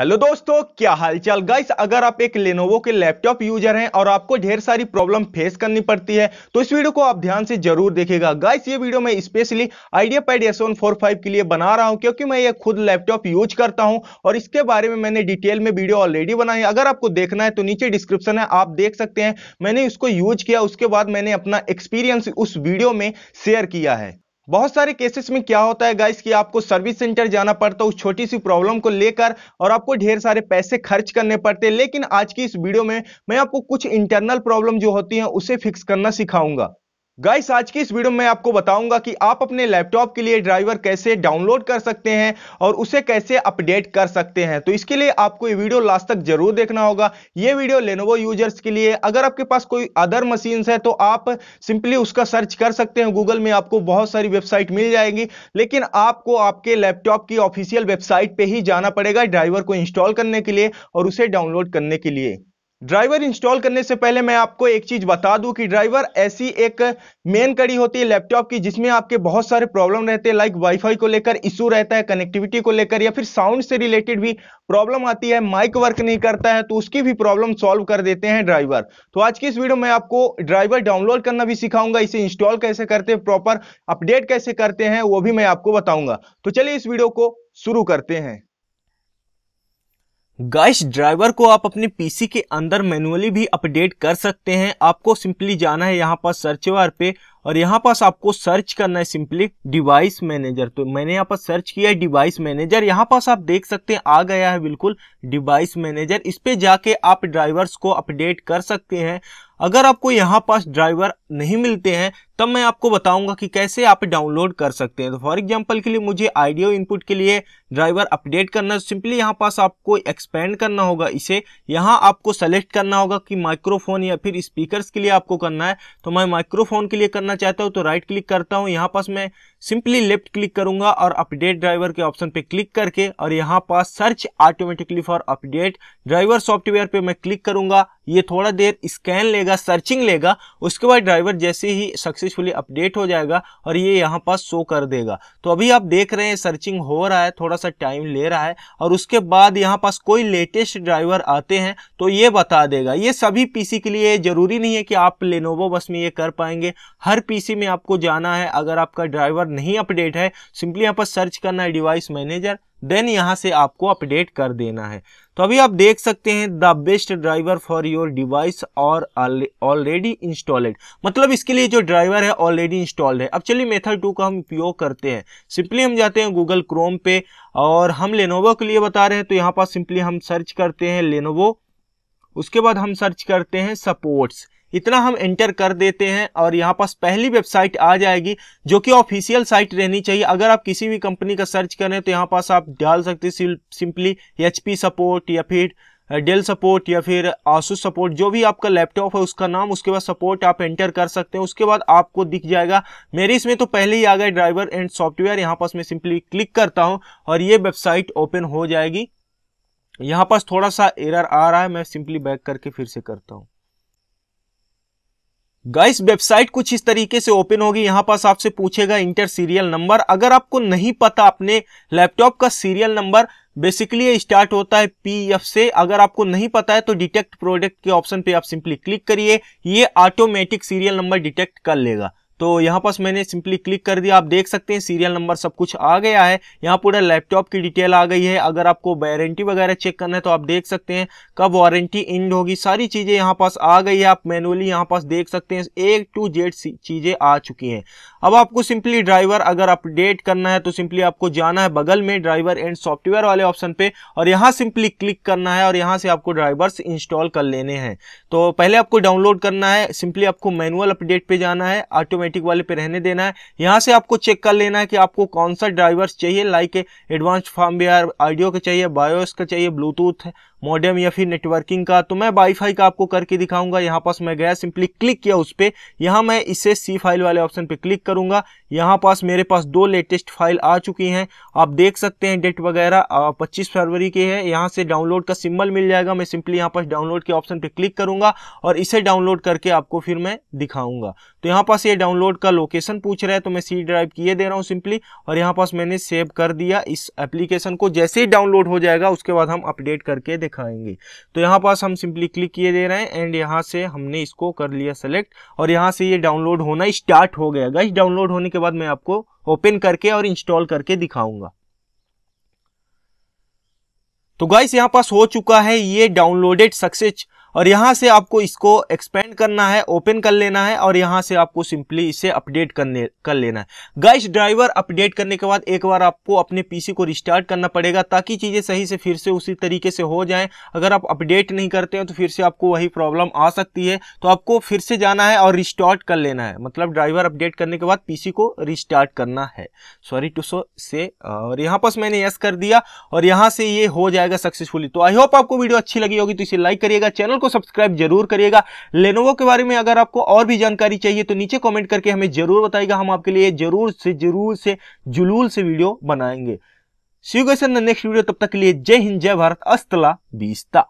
hello दोस्तों क्या हालचाल गाइस अगर आप एक लेनोवो के लैपटॉप यूजर हैं और आपको ढेर सारी प्रॉब्लम फेस करनी पड़ती है तो इस वीडियो को आप ध्यान से जरूर देखेगा गाइस ये वीडियो मैं specially IdeaPad S one four five के लिए बना रहा हूं क्योंकि मैं ये खुद लैपटॉप यूज करता हूं और इसके बारे में मैंने डिटेल में वीडियो ऑलरेडी बनाई अगर आपको देखना है तो नीचे डिस्क्रिप्शन है आप देख सकते हैं मैंने इसको यूज किया उसके बाद मैंने अपना एक्सपीरियंस उस वीडियो में शेयर किया है बहुत सारे केसेस में क्या होता है गाइस कि आपको सर्विस सेंटर जाना पड़ता है उस छोटी सी प्रॉब्लम को लेकर और आपको ढेर सारे पैसे खर्च करने पड़ते हैं लेकिन आज की इस वीडियो में मैं आपको कुछ इंटरनल प्रॉब्लम जो होती है उसे फिक्स करना सिखाऊंगा गाइस आज की इस वीडियो में आपको बताऊंगा कि आप अपने लैपटॉप के लिए ड्राइवर कैसे डाउनलोड कर सकते हैं और उसे कैसे अपडेट कर सकते हैं तो इसके लिए आपको ये वीडियो लास्ट तक जरूर देखना होगा ये वीडियो लेनोवो यूजर्स के लिए अगर आपके पास कोई अदर मशीन्स है तो आप सिंपली उसका सर्च कर सकते हैं गूगल में आपको बहुत सारी वेबसाइट मिल जाएगी लेकिन आपको आपके लैपटॉप की ऑफिशियल वेबसाइट पर ही जाना पड़ेगा ड्राइवर को इंस्टॉल करने के लिए और उसे डाउनलोड करने के लिए ड्राइवर इंस्टॉल करने से पहले मैं आपको एक चीज़ बता दूं कि ड्राइवर ऐसी एक मेन कड़ी होती है लैपटॉप की जिसमें आपके बहुत सारे प्रॉब्लम रहते हैं लाइक वाईफाई को लेकर इशू रहता है कनेक्टिविटी को लेकर या फिर साउंड से रिलेटेड भी प्रॉब्लम आती है माइक वर्क नहीं करता है तो उसकी भी प्रॉब्लम सॉल्व कर देते हैं ड्राइवर तो आज की इस वीडियो में आपको ड्राइवर डाउनलोड करना भी सिखाऊंगा इसे इंस्टॉल कैसे करते हैं प्रॉपर अपडेट कैसे करते हैं वो भी मैं आपको बताऊंगा तो चलिए इस वीडियो को शुरू करते हैं गाइस ड्राइवर को आप अपने पीसी के अंदर मैन्युअली भी अपडेट कर सकते हैं आपको सिंपली जाना है यहाँ पर सर्च बार पे और यहाँ पास आपको सर्च करना है सिंपली डिवाइस मैनेजर तो मैंने यहाँ पर सर्च किया है डिवाइस मैनेजर यहाँ पास आप देख सकते हैं आ गया है बिल्कुल डिवाइस मैनेजर इस पे जाके आप ड्राइवर्स को अपडेट कर सकते हैं अगर आपको यहाँ पास ड्राइवर नहीं मिलते हैं तब मैं आपको बताऊंगा कि कैसे आप डाउनलोड कर सकते हैं तो फॉर एग्जांपल के लिए मुझे आइडियो इनपुट के लिए ड्राइवर अपडेट करना है सिंपली यहाँ पास आपको एक्सपेंड करना होगा इसे यहाँ आपको सेलेक्ट करना होगा कि माइक्रोफोन या फिर स्पीकर्स के लिए आपको करना है तो मैं माइक्रोफोन के लिए करना करना चाहता हूँ तो राइट क्लिक करता हूँ यहाँ पास मैं सिंपली लेफ्ट क्लिक करूंगा और अपडेट ड्राइवर के ऑप्शन पे क्लिक करके और यहाँ पास search automatically for update driver software पे मैं क्लिक करूंगा ये थोड़ा देर स्कैन लेगा सर्चिंग लेगा उसके बाद ड्राइवर जैसे ही सक्सेसफुली अपडेट हो जाएगा और ये यहाँ पास शो कर देगा तो अभी आप देख रहे हैं सर्चिंग हो रहा है थोड़ा सा टाइम ले रहा है और उसके बाद यहाँ पास कोई लेटेस्ट ड्राइवर आते हैं तो ये बता देगा ये सभी पीसी के लिए जरूरी नहीं है कि आप लेनोवो बस में ये कर पाएंगे हर हर पीसी में आपको जाना है अगर आपका ड्राइवर नहीं अपडेट है सिंपली यहाँ पर सर्च करना है डिवाइस मैनेजर देन यहाँ से आपको अपडेट कर देना है तो अभी आप देख सकते हैं the best driver for your device और ऑलरेडी इंस्टॉल्ड मतलब इसके लिए जो ड्राइवर है ऑलरेडी इंस्टॉल्ड है अब चलिए मेथड टू का हम उपयोग करते हैं सिंपली हम जाते हैं गूगल क्रोम पे और हम लेनोवो के लिए बता रहे हैं तो यहाँ पर सिंपली हम सर्च करते हैं लेनोवो उसके बाद हम सर्च करते हैं सपोर्ट्स इतना हम एंटर कर देते हैं और यहाँ पास पहली वेबसाइट आ जाएगी जो कि ऑफिशियल साइट रहनी चाहिए अगर आप किसी भी कंपनी का सर्च करें तो यहाँ पास आप डाल सकते सिंपली एच सपोर्ट या फिर डेल सपोर्ट या फिर आसूस सपोर्ट जो भी आपका लैपटॉप है उसका नाम उसके बाद सपोर्ट आप एंटर कर सकते हैं उसके बाद आपको दिख जाएगा मेरे इसमें तो पहले ही आ गए ड्राइवर एंड सॉफ्टवेयर यहाँ पास मैं सिंपली क्लिक करता हूँ और ये वेबसाइट ओपन हो जाएगी यहाँ पास थोड़ा सा एरर आ रहा है मैं सिंपली बैक करके फिर से करता हूँ गाइस वेबसाइट कुछ इस तरीके से ओपन होगी यहाँ पास आपसे पूछेगा इंटर सीरियल नंबर अगर आपको नहीं पता अपने लैपटॉप का सीरियल नंबर बेसिकली स्टार्ट होता है पी एफ से अगर आपको नहीं पता है तो डिटेक्ट प्रोडक्ट के ऑप्शन पे आप सिंपली क्लिक करिए ये ऑटोमेटिक सीरियल नंबर डिटेक्ट कर लेगा तो यहाँ पास मैंने सिंपली क्लिक कर दिया आप देख सकते हैं सीरियल नंबर सब कुछ आ गया है यहाँ पूरा लैपटॉप की डिटेल आ गई है अगर आपको वारंटी वगैरह चेक करना है तो आप देख सकते हैं कब वारंटी एंड होगी सारी चीज़ें यहाँ पास आ गई है आप मैनुअली यहाँ पास देख सकते हैं ए टू जेड चीज़ें आ चुकी हैं अब आपको सिंपली ड्राइवर अगर अपडेट करना है तो सिंपली आपको जाना है बगल में ड्राइवर एंड सॉफ्टवेयर वाले ऑप्शन पे और यहाँ सिंपली क्लिक करना है और यहाँ से आपको ड्राइवर इंस्टॉल कर लेने हैं तो पहले आपको डाउनलोड करना है सिंपली आपको मैनुअल अपडेट पे जाना है ऑटोमेटिक ऑटोमेटिक वाले पे रहने देना है यहाँ से आपको चेक कर लेना है कि आपको कौन सा ड्राइवर्स चाहिए लाइक एडवांस फार्मवेयर आइडियो का चाहिए बायोस का चाहिए ब्लूटूथ मॉडेम या फिर नेटवर्किंग का तो मैं वाईफाई का आपको करके दिखाऊंगा यहाँ पास मैं गया सिंपली क्लिक किया उस पर यहाँ मैं इसे सी फाइल वाले ऑप्शन पे क्लिक करूंगा यहाँ पास मेरे पास दो लेटेस्ट फाइल आ चुकी हैं आप देख सकते हैं डेट वगैरह पच्चीस फरवरी के है यहाँ से डाउनलोड का सिम्बल मिल जाएगा मैं सिंपली यहाँ पास डाउनलोड के ऑप्शन पर क्लिक करूंगा और इसे डाउनलोड करके आपको फिर मैं दिखाऊंगा तो यहाँ पास ये डाउनलोड का लोकेशन पूछ रहा है तो मैं सी ड्राइव किए दे रहा हूँ सिंपली और यहाँ पास मैंने सेव कर दिया इस एप्लीकेशन को जैसे ही डाउनलोड हो जाएगा उसके बाद हम अपडेट करके दिखाएंगे तो यहाँ पास हम सिंपली क्लिक किए दे रहे हैं एंड यहाँ से हमने इसको कर लिया सेलेक्ट और यहाँ से ये डाउनलोड होना स्टार्ट हो गया गाइस डाउनलोड होने के बाद मैं आपको ओपन करके और इंस्टॉल करके दिखाऊंगा तो गाइस यहाँ पास हो चुका है ये डाउनलोडेड सक्सेस और यहाँ से आपको इसको एक्सपेंड करना है ओपन कर लेना है और यहाँ से आपको सिंपली इसे अपडेट करने कर लेना है गाइस ड्राइवर अपडेट करने के बाद एक बार आपको अपने पीसी को रिस्टार्ट करना पड़ेगा ताकि चीज़ें सही से फिर से उसी तरीके से हो जाएं अगर आप अपडेट नहीं करते हैं तो फिर से आपको वही प्रॉब्लम आ सकती है तो आपको फिर से जाना है और रिस्टार्ट कर लेना है मतलब ड्राइवर अपडेट करने के बाद पीसी को रिस्टार्ट करना है सॉरी टू सो से और यहाँ पर मैंने यस कर दिया और यहाँ से ये हो जाएगा सक्सेसफुली तो आई होप आपको वीडियो अच्छी लगी होगी तो इसे लाइक करिएगा चैनल को सब्सक्राइब जरूर करिएगा लेनोवो के बारे में अगर आपको और भी जानकारी चाहिए तो नीचे कॉमेंट करके हमें जरूर बताएगा हम आपके लिए जरूर से जरूर से जुलूल से वीडियो बनाएंगे सी नेक्स्ट वीडियो तब तक के लिए जय हिंद जय भारत अस्तला बीसता